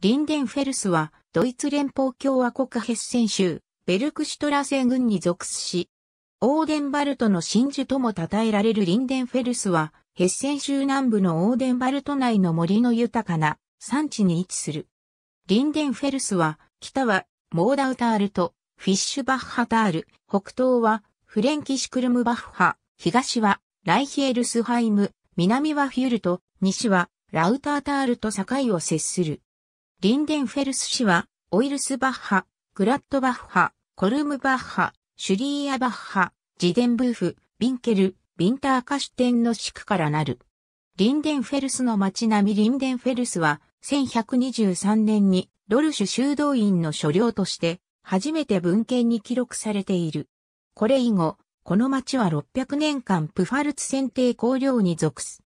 リンデンフェルスは、ドイツ連邦共和国ヘッセン州、ベルクシュトラセン軍に属し、オーデンバルトの真珠とも称えられるリンデンフェルスは、ヘッセン州南部のオーデンバルト内の森の豊かな山地に位置する。リンデンフェルスは、北はモーダウタールとフィッシュバッハタール、北東はフレンキシクルムバッハ、東はライヒエルスハイム、南はフュールト、西はラウタータールと境を接する。リンデンフェルス氏は、オイルスバッハ、グラットバッハ、コルムバッハ、シュリーアバッハ、ジデンブーフ、ビンケル、ビンターカシュテンの地区からなる。リンデンフェルスの町並みリンデンフェルスは、1123年にドルシュ修道院の所領として、初めて文献に記録されている。これ以後、この町は600年間プファルツ選定公領に属す。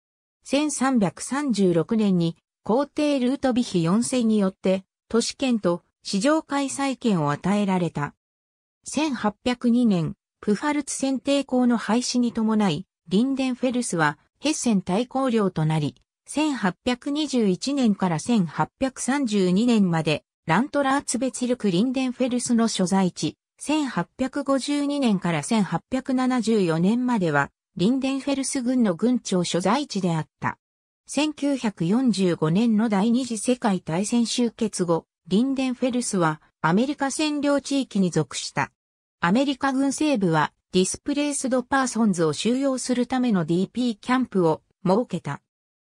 1336年に皇帝ルートビヒ4世によって、都市圏と市場開催権を与えられた。1802年、プファルツ選定校の廃止に伴い、リンデンフェルスはヘッセン大公領となり、1821年から1832年まで、ラントラーツベツルク・リンデンフェルスの所在地、1852年から1874年までは、リンデンフェルス軍の軍庁所在地であった。1945年の第二次世界大戦終結後、リンデンフェルスはアメリカ占領地域に属した。アメリカ軍西部はディスプレイスドパーソンズを収容するための DP キャンプを設けた。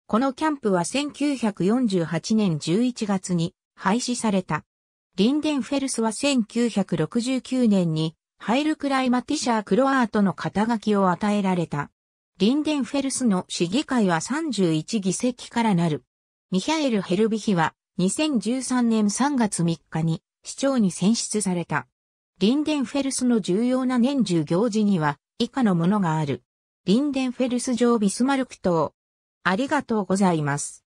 このキャンプは1948年11月に廃止された。リンデンフェルスは1969年にハイルクライマティシャー・クロアートの肩書きを与えられた。リンデンフェルスの市議会は31議席からなる。ミヒャエル・ヘルビヒは2013年3月3日に市長に選出された。リンデンフェルスの重要な年中行事には以下のものがある。リンデンフェルス城ビスマルク島。ありがとうございます。